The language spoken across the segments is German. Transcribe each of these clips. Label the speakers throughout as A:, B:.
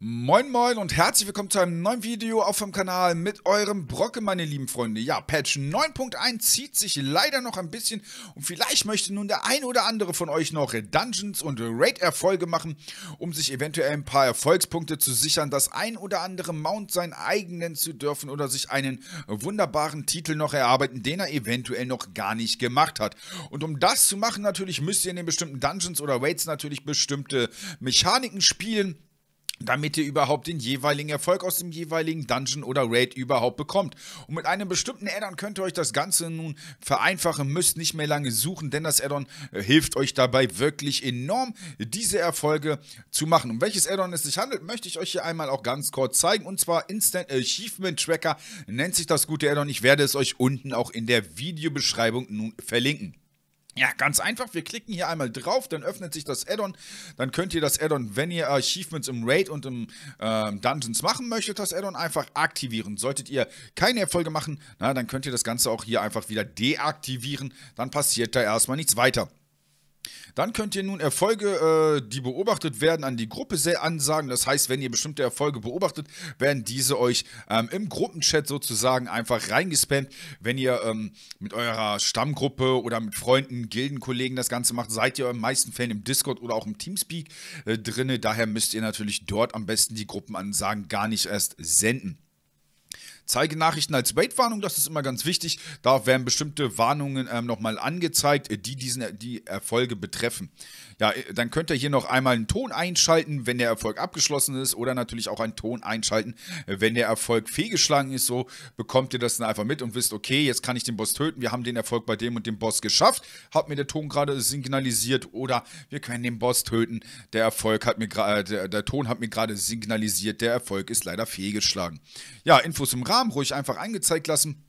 A: Moin Moin und herzlich willkommen zu einem neuen Video auf dem Kanal mit eurem Brocke, meine lieben Freunde. Ja, Patch 9.1 zieht sich leider noch ein bisschen und vielleicht möchte nun der ein oder andere von euch noch Dungeons und Raid-Erfolge machen, um sich eventuell ein paar Erfolgspunkte zu sichern, das ein oder andere Mount seinen eigenen zu dürfen oder sich einen wunderbaren Titel noch erarbeiten, den er eventuell noch gar nicht gemacht hat. Und um das zu machen natürlich müsst ihr in den bestimmten Dungeons oder Raids natürlich bestimmte Mechaniken spielen, damit ihr überhaupt den jeweiligen Erfolg aus dem jeweiligen Dungeon oder Raid überhaupt bekommt. Und mit einem bestimmten Addon könnt ihr euch das Ganze nun vereinfachen, müsst nicht mehr lange suchen, denn das Addon äh, hilft euch dabei wirklich enorm, diese Erfolge zu machen. Um welches Addon es sich handelt, möchte ich euch hier einmal auch ganz kurz zeigen. Und zwar Instant Achievement Tracker nennt sich das gute Addon. Ich werde es euch unten auch in der Videobeschreibung nun verlinken. Ja, ganz einfach. Wir klicken hier einmal drauf, dann öffnet sich das Addon. Dann könnt ihr das Addon, wenn ihr Achievements im Raid und im äh, Dungeons machen möchtet, das Addon einfach aktivieren. Solltet ihr keine Erfolge machen, na, dann könnt ihr das Ganze auch hier einfach wieder deaktivieren. Dann passiert da erstmal nichts weiter. Dann könnt ihr nun Erfolge, äh, die beobachtet werden, an die Gruppe ansagen. Das heißt, wenn ihr bestimmte Erfolge beobachtet, werden diese euch ähm, im Gruppenchat sozusagen einfach reingespammt. Wenn ihr ähm, mit eurer Stammgruppe oder mit Freunden, Gildenkollegen das Ganze macht, seid ihr im meisten Fällen im Discord oder auch im Teamspeak äh, drinne. Daher müsst ihr natürlich dort am besten die Gruppenansagen gar nicht erst senden zeige Nachrichten als Wait-Warnung, das ist immer ganz wichtig. Da werden bestimmte Warnungen ähm, nochmal angezeigt, äh, die diesen, die Erfolge betreffen. Ja, äh, dann könnt ihr hier noch einmal einen Ton einschalten, wenn der Erfolg abgeschlossen ist oder natürlich auch einen Ton einschalten, äh, wenn der Erfolg fehlgeschlagen ist. So bekommt ihr das dann einfach mit und wisst, okay, jetzt kann ich den Boss töten, wir haben den Erfolg bei dem und dem Boss geschafft, hat mir der Ton gerade signalisiert oder wir können den Boss töten, der Erfolg hat mir gerade, der, der Ton hat mir gerade signalisiert, der Erfolg ist leider fehlgeschlagen. Ja, Infos im Rahmen. Farm ruhig einfach angezeigt lassen.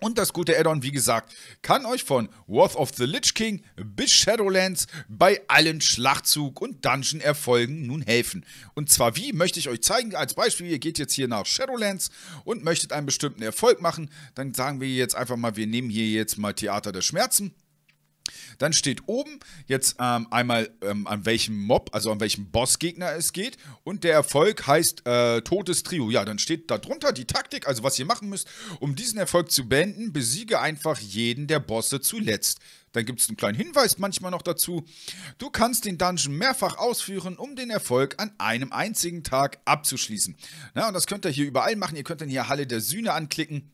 A: Und das gute Addon, wie gesagt, kann euch von Wrath of the Lich King bis Shadowlands bei allen Schlachtzug- und Dungeon-Erfolgen nun helfen. Und zwar wie, möchte ich euch zeigen. Als Beispiel, ihr geht jetzt hier nach Shadowlands und möchtet einen bestimmten Erfolg machen. Dann sagen wir jetzt einfach mal, wir nehmen hier jetzt mal Theater der Schmerzen. Dann steht oben jetzt ähm, einmal, ähm, an welchem Mob, also an welchem Bossgegner es geht. Und der Erfolg heißt äh, Totes Trio. Ja, dann steht darunter die Taktik, also was ihr machen müsst, um diesen Erfolg zu beenden. Besiege einfach jeden der Bosse zuletzt. Dann gibt es einen kleinen Hinweis manchmal noch dazu. Du kannst den Dungeon mehrfach ausführen, um den Erfolg an einem einzigen Tag abzuschließen. Na, und das könnt ihr hier überall machen. Ihr könnt dann hier Halle der Sühne anklicken.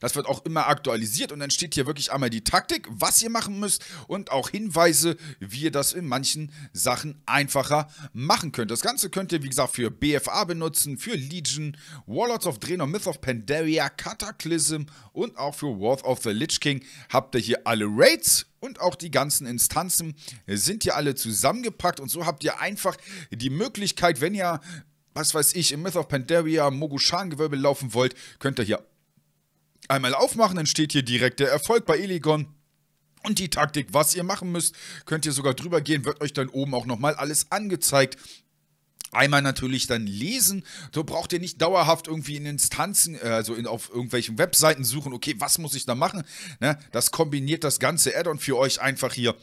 A: Das wird auch immer aktualisiert und dann steht hier wirklich einmal die Taktik, was ihr machen müsst und auch Hinweise, wie ihr das in manchen Sachen einfacher machen könnt. Das Ganze könnt ihr, wie gesagt, für BFA benutzen, für Legion, Warlords of Draenor, Myth of Pandaria, Cataclysm und auch für Wrath of the Lich King habt ihr hier alle Raids und auch die ganzen Instanzen sind hier alle zusammengepackt und so habt ihr einfach die Möglichkeit, wenn ihr was weiß ich, im Myth of Pandaria, Mogushan-Gewölbe laufen wollt, könnt ihr hier Einmal aufmachen, entsteht hier direkt der Erfolg bei Elegon. Und die Taktik, was ihr machen müsst, könnt ihr sogar drüber gehen, wird euch dann oben auch nochmal alles angezeigt. Einmal natürlich dann lesen. So braucht ihr nicht dauerhaft irgendwie in Instanzen, äh, also in, auf irgendwelchen Webseiten suchen, okay, was muss ich da machen? Ne? Das kombiniert das ganze Add-on für euch einfach hier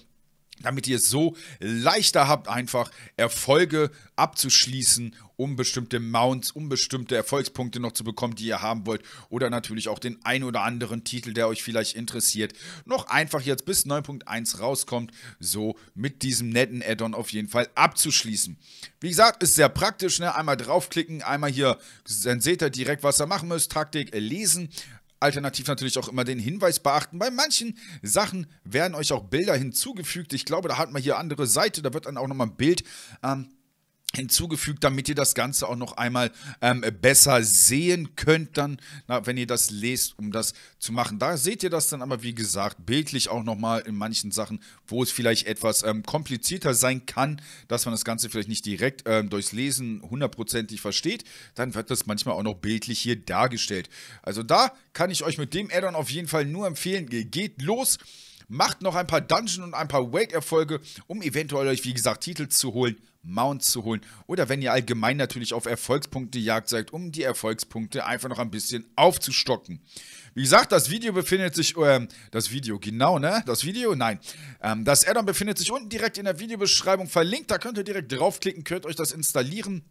A: damit ihr es so leichter habt, einfach Erfolge abzuschließen, um bestimmte Mounts, um bestimmte Erfolgspunkte noch zu bekommen, die ihr haben wollt. Oder natürlich auch den ein oder anderen Titel, der euch vielleicht interessiert. Noch einfach jetzt bis 9.1 rauskommt, so mit diesem netten Addon auf jeden Fall abzuschließen. Wie gesagt, ist sehr praktisch. Ne? Einmal draufklicken, einmal hier, dann seht ihr direkt, was ihr machen müsst. Taktik äh, lesen. Alternativ natürlich auch immer den Hinweis beachten. Bei manchen Sachen werden euch auch Bilder hinzugefügt. Ich glaube, da hat man hier andere Seite, da wird dann auch nochmal ein Bild ähm, hinzugefügt, damit ihr das Ganze auch noch einmal ähm, besser sehen könnt, dann, na, wenn ihr das lest, um das zu machen. Da seht ihr das dann aber, wie gesagt, bildlich auch nochmal in manchen Sachen, wo es vielleicht etwas ähm, komplizierter sein kann, dass man das Ganze vielleicht nicht direkt ähm, durchs Lesen hundertprozentig versteht, dann wird das manchmal auch noch bildlich hier dargestellt. Also da kann ich euch mit dem Addon auf jeden Fall nur empfehlen, geht los. Macht noch ein paar Dungeon und ein paar Wake-Erfolge, um eventuell euch, wie gesagt, Titel zu holen, Mount zu holen. Oder wenn ihr allgemein natürlich auf Erfolgspunkte jagt seid, um die Erfolgspunkte einfach noch ein bisschen aufzustocken. Wie gesagt, das Video befindet sich, ähm, das Video, genau, ne? Das Video? Nein. Ähm, das Addon befindet sich unten direkt in der Videobeschreibung verlinkt. Da könnt ihr direkt draufklicken, könnt euch das installieren.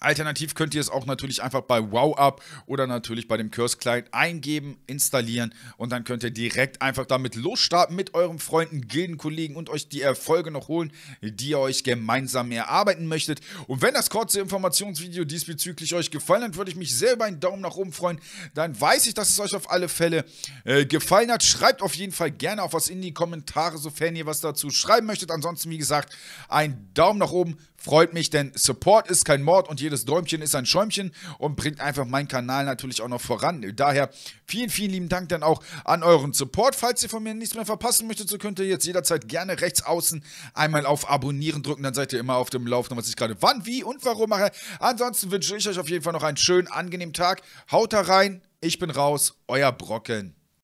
A: Alternativ könnt ihr es auch natürlich einfach bei WowUp oder natürlich bei dem Curse Client eingeben, installieren und dann könnt ihr direkt einfach damit losstarten mit euren Freunden, Gildenkollegen und euch die Erfolge noch holen, die ihr euch gemeinsam erarbeiten möchtet. Und wenn das kurze Informationsvideo diesbezüglich euch gefallen hat, würde ich mich sehr über einen Daumen nach oben freuen. Dann weiß ich, dass es euch auf alle Fälle äh, gefallen hat. Schreibt auf jeden Fall gerne auch was in die Kommentare, sofern ihr was dazu schreiben möchtet. Ansonsten, wie gesagt, einen Daumen nach oben freut mich, denn Support ist kein Mord und jedes Däumchen ist ein Schäumchen und bringt einfach meinen Kanal natürlich auch noch voran. Daher vielen, vielen lieben Dank dann auch an euren Support. Falls ihr von mir nichts mehr verpassen möchtet, so könnt ihr jetzt jederzeit gerne rechts außen einmal auf Abonnieren drücken, dann seid ihr immer auf dem Laufenden, was ich gerade wann, wie und warum mache. Ansonsten wünsche ich euch auf jeden Fall noch einen schönen, angenehmen Tag. Haut da rein, ich bin raus, euer Brocken.